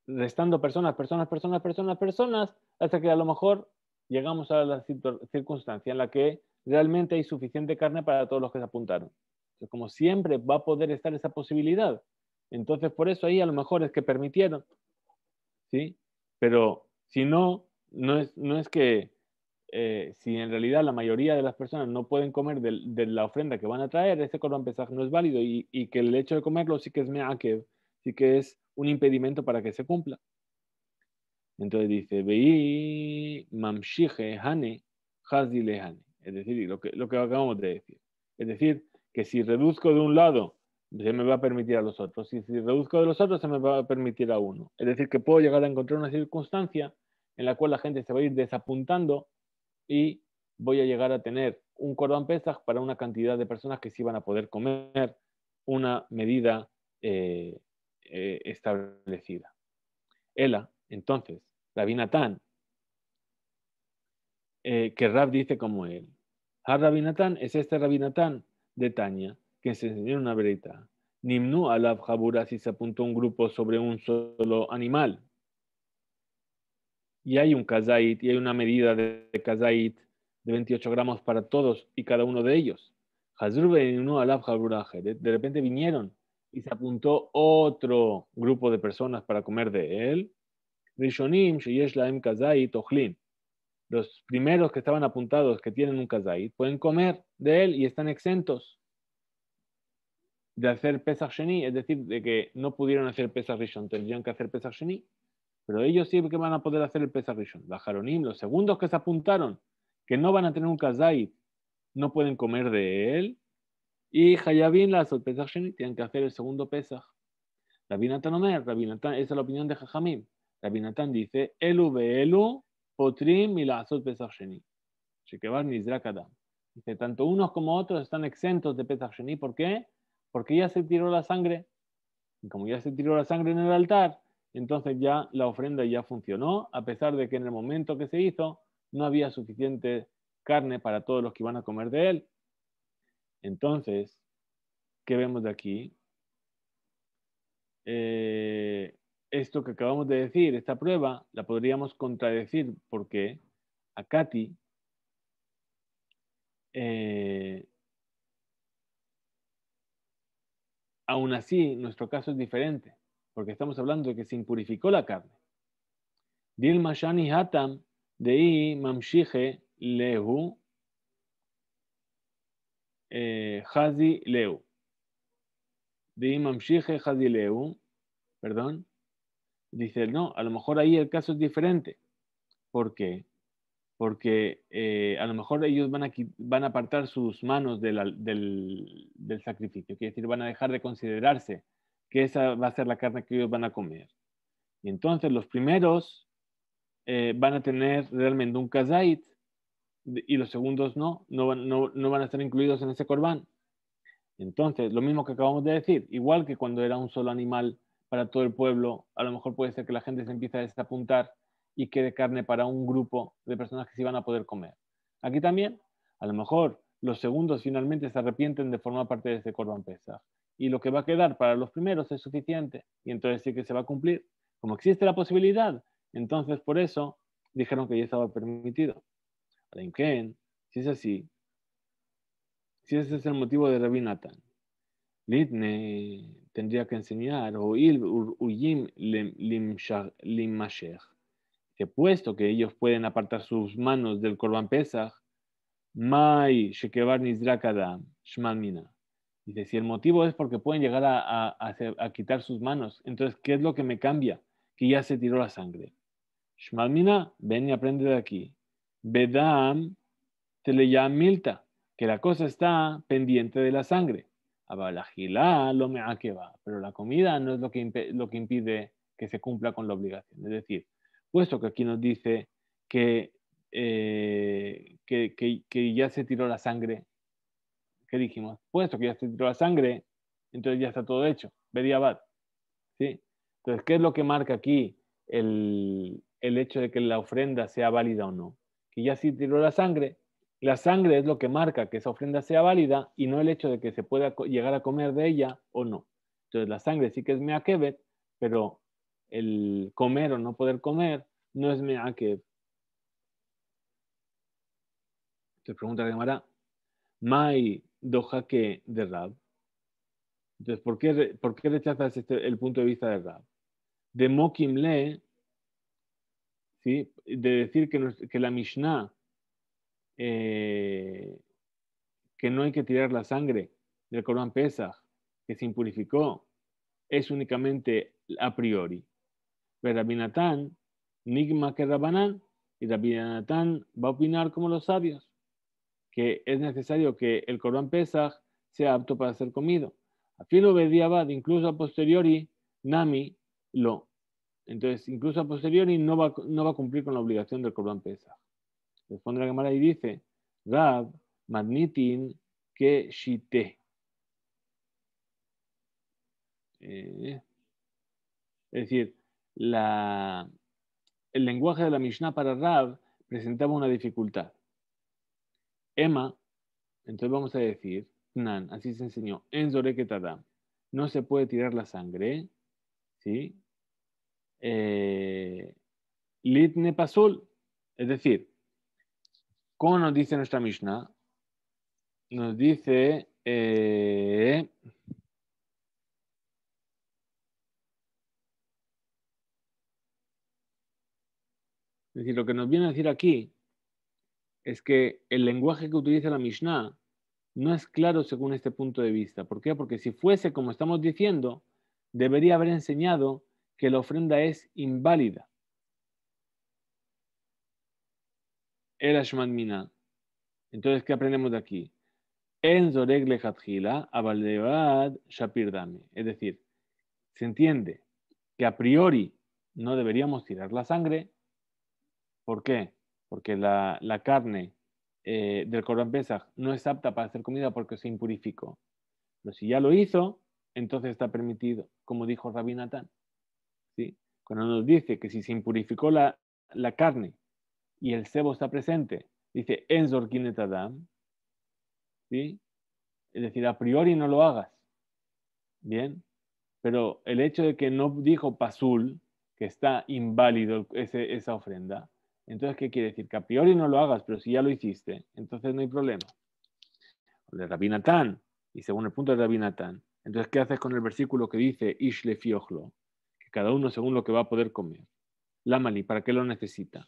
restando personas, personas, personas, personas, personas, hasta que a lo mejor llegamos a la circunstancia en la que realmente hay suficiente carne para todos los que se apuntaron. como siempre va a poder estar esa posibilidad. Entonces, por eso ahí a lo mejor es que permitieron ¿sí? Pero si no, no es, no es que eh, si en realidad la mayoría de las personas no pueden comer de, la ofrenda que van a traer, ese Corban Pesaj no es válido y, que el hecho de comerlo sí que es meakev, sí que es un impedimento para que se cumpla. Entonces dice, hane Es decir, lo que, lo que acabamos de decir. Es decir, que si reduzco de un lado se me va a permitir a los otros. Y si reduzco de los otros, se me va a permitir a uno. Es decir, que puedo llegar a encontrar una circunstancia en la cual la gente se va a ir desapuntando y voy a llegar a tener un cordón pesaj para una cantidad de personas que sí van a poder comer una medida eh, eh, establecida. Ella, entonces, Rabinatán, eh, que Rab dice como él. A ah, Rabinatán es este Rabinatán de Tania, que se enseñó una verita. Nimnu alab jabura si se apuntó un grupo sobre un solo animal. Y hay un kazait, y hay una medida de, kazait de 28 gramos para todos y cada uno de ellos. De repente vinieron y se apuntó otro grupo de personas para comer de él. Rishonim, Sheyesh Kazait, Los primeros que estaban apuntados que tienen un kazait pueden comer de él y están exentos de hacer Pesach Sheni, es decir, de que no pudieron hacer Pesach Rishon, tendrían que hacer Pesach Sheni, pero ellos sí que van a poder hacer el Pesach Rishon. Bajaronim, los segundos que se apuntaron, que no van a tener un Kazai, no pueden comer de él, y Hayabin la Pesach Sheni, tienen que hacer el segundo Pesach. Rabinatan Omer, Rabinatan, esa es la opinión de Jajamim. Rabinatan dice, Elu Elu potrim y la Pesach Sheni. Dice, tanto unos como otros están exentos de Pesach Sheni, ¿por qué? porque ya se tiró la sangre, y como ya se tiró la sangre en el altar, entonces ya la ofrenda ya funcionó, a pesar de que en el momento que se hizo no había suficiente carne para todos los que iban a comer de él. Entonces, ¿qué vemos de aquí? Eh, esto que acabamos de decir, esta prueba, la podríamos contradecir porque a Katy eh, Aún así, nuestro caso es diferente, porque estamos hablando de que se impurificó la carne. Dilma Shani Hatam I Mamshige Lehu eh, Hazi Leu. I Mamshije Hazi lehu, Perdón. Dice, no, a lo mejor ahí el caso es diferente. ¿Por qué? porque eh, a lo mejor ellos van a, van a apartar sus manos del, sacrificio, quiere decir, van a dejar de considerarse que esa va a ser la carne que ellos van a comer. Y entonces los primeros eh, van a tener realmente un kazait y los segundos no, no van, no, van a estar incluidos en ese corbán. Entonces, lo mismo que acabamos de decir, igual que cuando era un solo animal para todo el pueblo, a lo mejor puede ser que la gente se empiece a desapuntar y quede carne para un grupo de personas que se van a poder comer. Aquí también, a lo mejor los segundos finalmente se arrepienten de formar parte de ese Corban Pesaj y lo que va a quedar para los primeros es suficiente y entonces sí que se va a cumplir. Como existe la posibilidad, entonces por eso dijeron que ya estaba permitido. Si es así, si ese es el motivo de Rabbi Nathan, tendría que enseñar, o Yim uyim puesto que ellos pueden apartar sus manos del Corban Pesach, Mai Shekevar Nizrakadam, shmalmina Dice, si el motivo es porque pueden llegar a, quitar sus manos, entonces, ¿qué es lo que me cambia? Que ya se tiró la sangre. Shmalmina, ven y aprende de aquí. Bedam se le milta, que la cosa está pendiente de la sangre. Abalajilá lo me va. Pero la comida no es lo que, lo que impide que se cumpla con la obligación. Es decir, puesto que aquí nos dice eh, que, que, ya se tiró la sangre. ¿Qué dijimos? Puesto que ya se tiró la sangre, entonces ya está todo hecho. Bediabat. ¿Sí? Entonces, ¿qué es lo que marca aquí el, hecho de que la ofrenda sea válida o no? Que ya se tiró la sangre, la sangre es lo que marca que esa ofrenda sea válida y no el hecho de que se pueda llegar a comer de ella o no. Entonces la sangre sí que es Mea Kebet, pero el comer o no poder comer no es mea que te pregunta de Mara Mai doja que de Rab. Entonces, ¿por qué, ¿por rechazas este, el punto de vista de Rab? De Mokim Le, de decir que, la Mishnah, eh, que no hay que tirar la sangre del Corán Pesach, que se impurificó, es únicamente a priori. Verabinatán, pues Nigma Rabanán, y Rabinatán va a opinar como los sabios, que es necesario que el Corban Pesaj sea apto para ser comido. Afilo Bediabad, incluso a posteriori, Nami lo. Entonces, incluso a posteriori no va, no va a cumplir con la obligación del Corban Pesaj. Responde la cámara y dice, Rab, Magnitin, que shite. Eh, es decir, el lenguaje de la Mishnah para Rab presentaba una dificultad. Emma, entonces vamos a decir, Nan, así se enseñó, en no se puede tirar la sangre, ¿sí? Eh, Litne Pasul, es decir, ¿cómo nos dice nuestra Mishnah? Nos dice, eh, Es decir, lo que nos viene a decir aquí es que el lenguaje que utiliza la Mishnah no es claro según este punto de vista. ¿Por qué? Porque si fuese como estamos diciendo, debería haber enseñado que la ofrenda es inválida. El Ashmat Mina. Entonces, ¿qué aprendemos de aquí? En Zoreg Lehatjila, Abaldevad Shapir Es decir, se entiende que a priori no deberíamos tirar la sangre, ¿Por qué? Porque la, carne eh, del Corban Pesach no es apta para hacer comida porque se impurificó. Pero si ya lo hizo, entonces está permitido, como dijo Rabí Natán. Cuando nos dice que si se impurificó la, carne y el sebo está presente, dice Enzor es decir, a priori no lo hagas. Bien, pero el hecho de que no dijo Pasul, que está inválido esa ofrenda, entonces, ¿qué quiere decir? Que a priori no lo hagas, pero si ya lo hiciste, entonces no hay problema. de Rabinatán, y según el punto de Rabinatán. Entonces, ¿qué haces con el versículo que dice Ishle Fiojlo? Que cada uno según lo que va a poder comer. Lamali, ¿para qué lo necesita?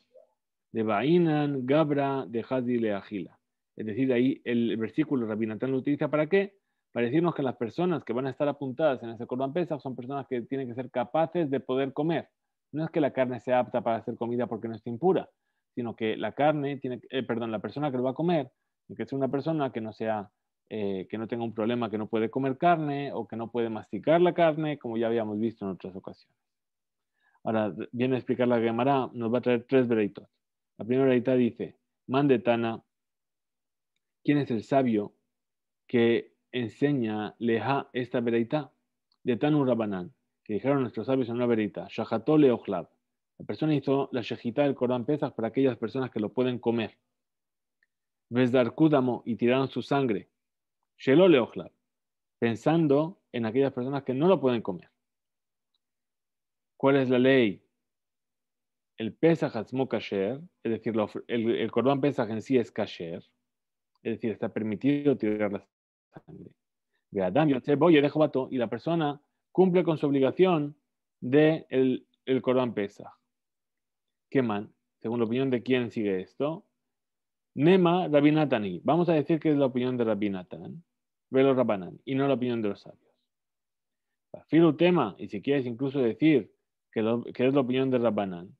De Bainan, Gabra, de Hadile Agila, Es decir, ahí el versículo Rabinatán lo utiliza para qué? Para decirnos que las personas que van a estar apuntadas en ese Corban Pesach son personas que tienen que ser capaces de poder comer. No es que la carne sea apta para hacer comida porque no está impura, sino que la carne tiene, eh, perdón, la persona que lo va a comer que sea una persona que no sea, eh, que no tenga un problema, que no puede comer carne o que no puede masticar la carne, como ya habíamos visto en otras ocasiones. Ahora, viene a explicar la Gemara, nos va a traer tres vereditas. La primera veredita dice, tana ¿quién es el sabio que enseña leja esta veredita? De Tanu Rabanán que dijeron nuestros sabios en una verita, Shahatole Ojlab. La persona hizo la Shahita del Corán Pesas para aquellas personas que lo pueden comer. Vesdarkudamo y tiraron su sangre. Shelole Ojlab. Pensando en aquellas personas que no lo pueden comer. ¿Cuál es la ley? El Pesach Hatzmo Kasher, es decir, el, Corán en sí es Kasher, es decir, está permitido tirar la sangre. voy y dejo y la persona cumple con su obligación de el, el Corban Queman, según la opinión de quién sigue esto. Nema Rabinatani. Vamos a decir que es la opinión de Rabinatan, Velo Rabanan, y no la opinión de los sabios. Filo tema, y si quieres incluso decir que, es la opinión de Rabanan,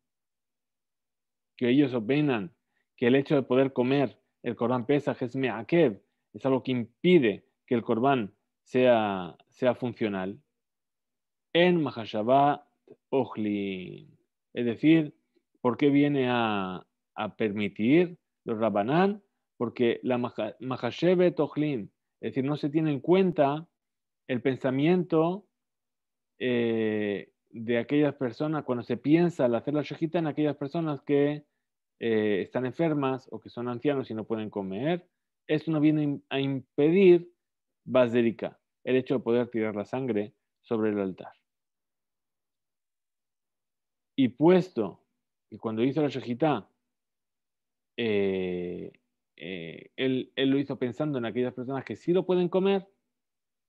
que ellos opinan que el hecho de poder comer el Corban pesaj es meakev, es algo que impide que el Corban sea, sea funcional en mahashabat Ojlin. Es decir, ¿por qué viene a, permitir los Rabanán? Porque la Mahashabat Ojlin, es decir, no se tiene en cuenta el pensamiento eh, de aquellas personas, cuando se piensa al hacer la shejita en aquellas personas que eh, están enfermas o que son ancianos y no pueden comer, esto no viene a impedir basérica, el hecho de poder tirar la sangre sobre el altar y puesto que cuando hizo la Shejitá, eh, eh, él, lo hizo pensando en aquellas personas que sí lo pueden comer,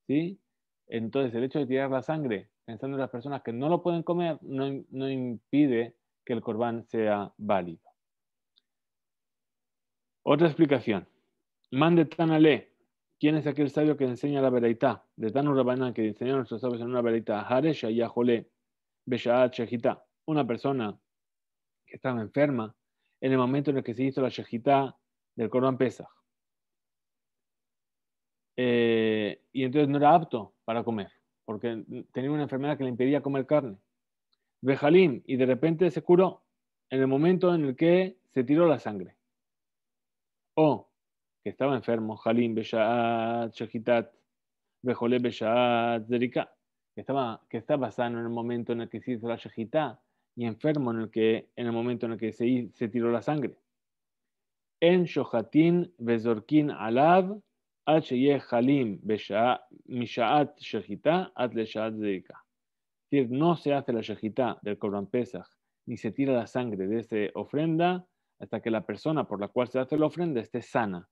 ¿sí? entonces el hecho de tirar la sangre pensando en las personas que no lo pueden comer no, impide que el corbán sea válido. Otra explicación. Mande Tanale. ¿Quién es aquel sabio que enseña la veraitá? De Tanu que enseñó nuestros sabios en una veraitá. Haresha Ajole, Beshaat Shejitá una persona que estaba enferma en el momento en el que se hizo la yejitá del Corban Pesach. Eh, y entonces no era apto para comer, porque tenía una enfermedad que le impedía comer carne. Bejalim, y de repente se curó en el momento en el que se tiró la sangre. O que estaba enfermo, Jalim, Beshaat, Shechitat, Bejole, Beshaat, Zerika, que estaba, que sano en el momento en el que se hizo la Shechitá y enfermo en el, que, en el momento en el que se, se tiró la sangre. En Shohatin Bezorkin Alab, e Halim Mishaat zeika. decir, no se hace la Shejita del Corban Pesach, ni se tira la sangre de esa ofrenda hasta que la persona por la cual se hace la ofrenda esté sana.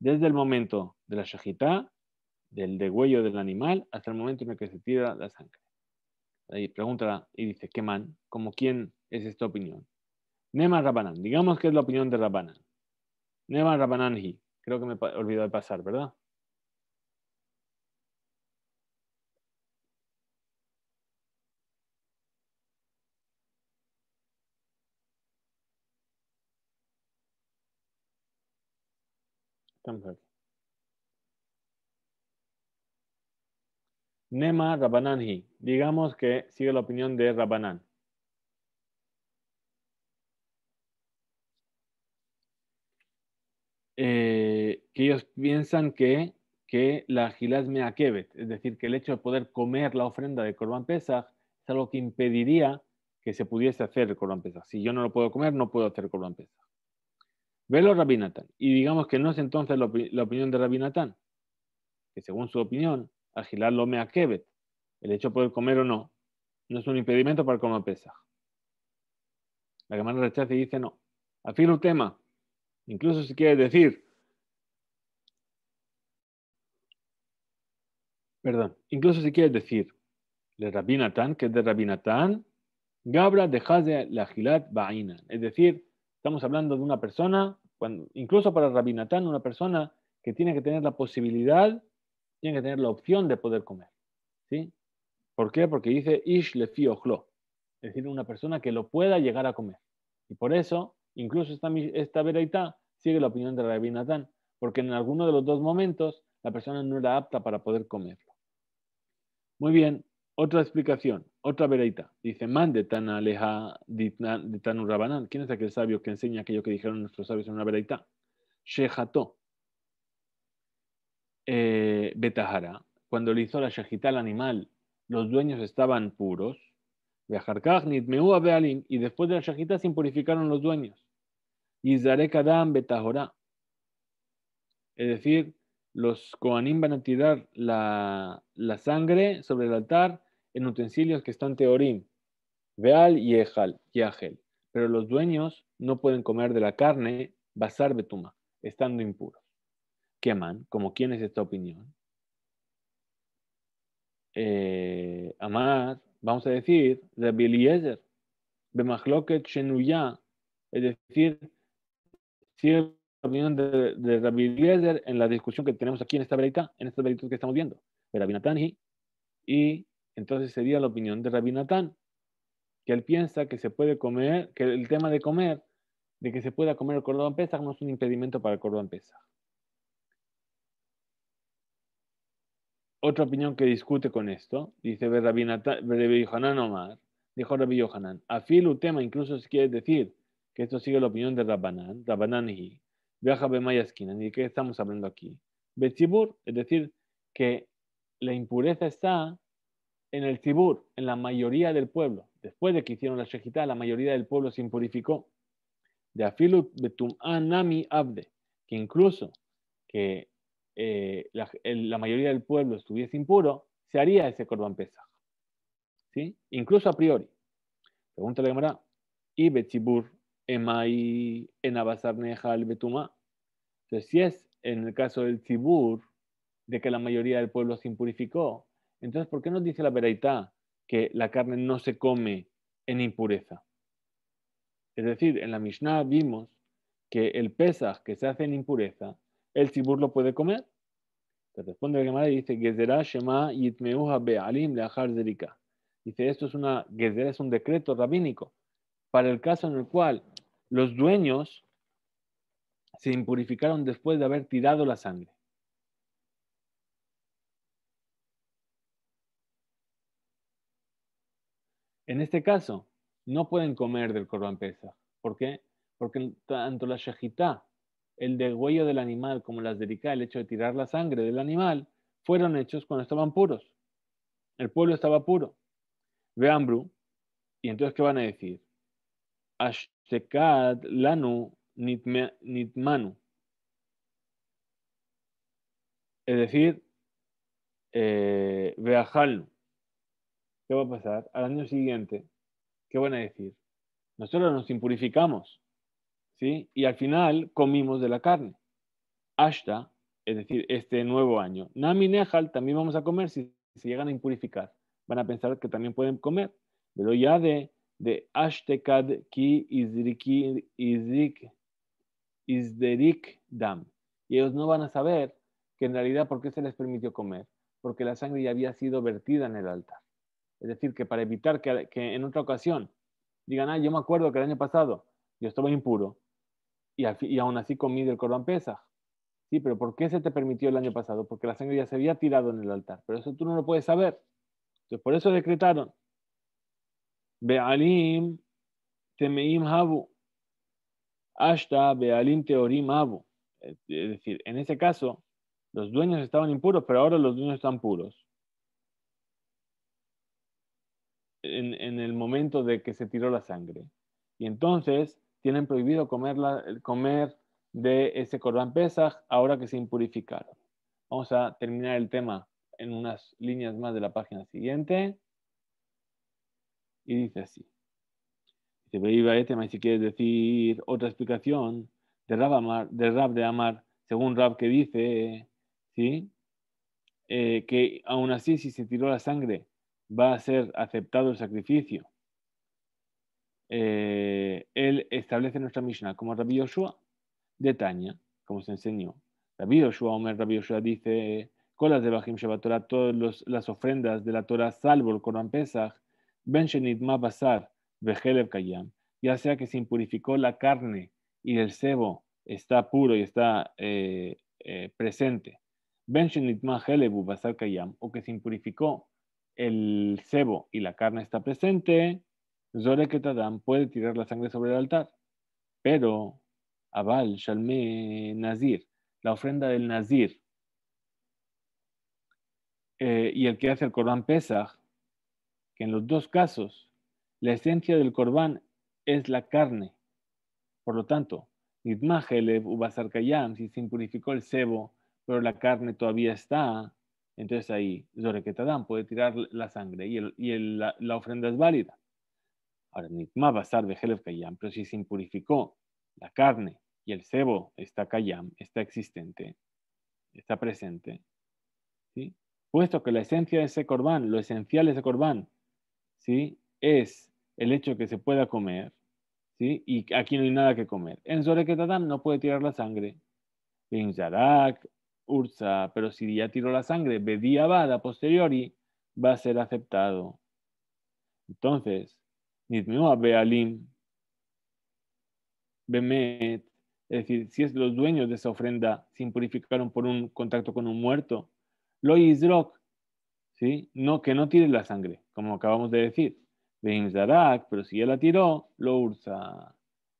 Desde el momento de la Shejita, del degüello del animal, hasta el momento en el que se tira la sangre y pregunta y dice, ¿qué man? ¿Como quién es esta opinión? Nema Rabanan, digamos que es la opinión de Rabanan. Nema Rabananji, creo que me olvidado de pasar, ¿verdad? Estamos aquí. Nema Rabanan Digamos que sigue la opinión de Rabanan. Eh, que ellos piensan que, que la Gilad Kebet, es decir, que el hecho de poder comer la ofrenda de Corban Pesach es algo que impediría que se pudiese hacer el Corban Pesach. Si yo no lo puedo comer, no puedo hacer Corban Pesach. Velo Rabinatán. Y digamos que no es entonces la, opinión de Rabinatán, que según su opinión, Agilar lo kebet, El hecho de poder comer o no, no es un impedimento para comer pesaj. La Gemara rechaza y dice no. Afirma un tema. Incluso si quiere decir. Perdón. Incluso si quiere decir. Le Rabinatán, que es de Rabinatán. Gabra deja de la agilat vaina Es decir, estamos hablando de una persona, incluso para Rabinatán, una persona que tiene que tener la posibilidad tiene que tener la opción de poder comer. ¿sí? ¿Por qué? Porque dice ish lefi ojlo, es decir, una persona que lo pueda llegar a comer. Y por eso, incluso esta, esta veraita sigue la opinión de Rabbi Natán, porque en alguno de los dos momentos la persona no era apta para poder comerlo. Muy bien, otra explicación, otra veredita. Dice, man de tan aleja de tan ¿Quién es aquel sabio que enseña aquello que dijeron nuestros sabios en una veredita? Sheható. Eh, Betahara, cuando le hizo la shahita al animal, los dueños estaban puros, y después de la shahita se impurificaron los dueños. Y Betahora. Es decir, los Koanim van a tirar la, sangre sobre el altar en utensilios que están teorim, veal y ejal, y Pero los dueños no pueden comer de la carne basar betuma, estando impuros queman, como quién es esta opinión. Eh, amar, vamos a decir, Rabbi Eliezer, Bemachloket Shenuya, es decir, cierta opinión de, de Rabbi Eliezer en la discusión que tenemos aquí en esta verita, en esta verita que estamos viendo, de Rabbi y entonces sería la opinión de Rabbi que él piensa que se puede comer, que el tema de comer, de que se pueda comer el cordón pesa no es un impedimento para el cordón pesa otra opinión que discute con esto, dice Rabbi Yohanan Omar, dijo Rabbi Yohanan, afilu tema incluso si quiere decir que esto sigue la opinión de Rabbanan, Rabbanan hi, viaja ni ¿y qué estamos hablando aquí? Betzibur, es decir, que la impureza está en el Tibur, en la mayoría del pueblo. Después de que hicieron la Shejitá, la mayoría del pueblo se impurificó. De Afilu Betum Anami Abde, que incluso que eh, la, mayoría del pueblo estuviese impuro, se haría ese Corban Pesaj. ¿sí? Incluso a priori. Pregunta la Gemara. Y Bechibur, Emai, Enabasarneja, el Betuma. Entonces, si es en el caso del Tibur, de que la mayoría del pueblo se impurificó, entonces, ¿por qué nos dice la veraitá que la carne no se come en impureza? Es decir, en la Mishnah vimos que el pesaj que se hace en impureza el tibur lo puede comer. Le responde la Gemara y dice, Shema Yitmeuha Be'alim Zerika. Dice, esto es una, es un decreto rabínico para el caso en el cual los dueños se impurificaron después de haber tirado la sangre. En este caso, no pueden comer del Corban Pesa. ¿Por qué? Porque tanto la Shejitá el degüello del animal, como las dedica el hecho de tirar la sangre del animal, fueron hechos cuando estaban puros. El pueblo estaba puro. Vean y entonces, ¿qué van a decir? Ashtekat lanu nitmanu. Es decir, eh, veajalnu. ¿Qué va a pasar? Al año siguiente, ¿qué van a decir? Nosotros nos impurificamos y al final comimos de la carne. hasta, es decir, este nuevo año. Nami Nehal, también vamos a comer si se llegan a impurificar. Van a pensar que también pueden comer. Pero ya de, de Ashtekad ki izriki, izrik, dam. Y ellos no van a saber que en realidad por qué se les permitió comer. Porque la sangre ya había sido vertida en el altar. Es decir, que para evitar que, que en otra ocasión digan, ah, yo me acuerdo que el año pasado yo estaba impuro y, aún así comí del Corban Pesaj. Sí, pero ¿por qué se te permitió el año pasado? Porque la sangre ya se había tirado en el altar, pero eso tú no lo puedes saber. Entonces, por eso decretaron. Bealim temeim habu. Hasta Bealim teorim habu. Es decir, en ese caso, los dueños estaban impuros, pero ahora los dueños están puros. en, el momento de que se tiró la sangre. Y entonces tienen prohibido comer, comer de ese Corban Pesaj ahora que se impurificaron. Vamos a terminar el tema en unas líneas más de la página siguiente. Y dice así. y si quieres decir otra explicación de Rab, de, de Amar, según Rab que dice, ¿sí? Eh, que aún así si se tiró la sangre va a ser aceptado el sacrificio eh, él establece nuestra Mishnah como Rabbi Yoshua de Tania, como se enseñó. Rabbi Yoshua, Omer Rabbi Yoshua dice, colas de Bajim Shabbat Torah, todas las ofrendas de la Torah, salvo el Corán Pesach, Ben Ma Basar, ya sea que se impurificó la carne y el sebo está puro y está eh, eh, presente, Ben Ma Basar o que se impurificó el sebo y la carne está presente, Zora Dan puede tirar la sangre sobre el altar, pero Abal, Shalme, Nazir, la ofrenda del Nazir, eh, y el que hace el Corban Pesach, que en los dos casos la esencia del Corban es la carne. Por lo tanto, Nidmahelev Ubasarkayam, si se impurificó el sebo, pero la carne todavía está, entonces ahí Zoreketadam puede tirar la sangre y, la ofrenda es válida basar de pero si se impurificó la carne y el sebo está kayam, está existente, está presente, ¿sí? puesto que la esencia de ese corbán, lo esencial de ese corbán, ¿sí? es el hecho que se pueda comer, ¿sí? y aquí no hay nada que comer. En Zoreketadam no puede tirar la sangre. En Yarak, Ursa, pero si ya tiró la sangre, Bediabada, posteriori, va a ser aceptado. Entonces, Nidmeu Bemet, es decir, si es los dueños de esa ofrenda se impurificaron por un contacto con un muerto, lo Isrok, ¿sí? No, que no tire la sangre, como acabamos de decir. Beimzarak, pero si ya la tiró, lo ursa.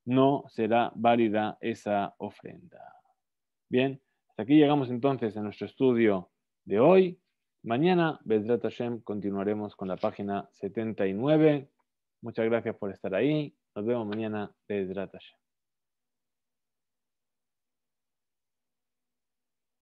No será válida esa ofrenda. Bien, hasta aquí llegamos entonces a nuestro estudio de hoy. Mañana, Bedrat Hashem, continuaremos con la página 79. Muchas gracias por estar ahí. Nos vemos mañana desde Ratasha.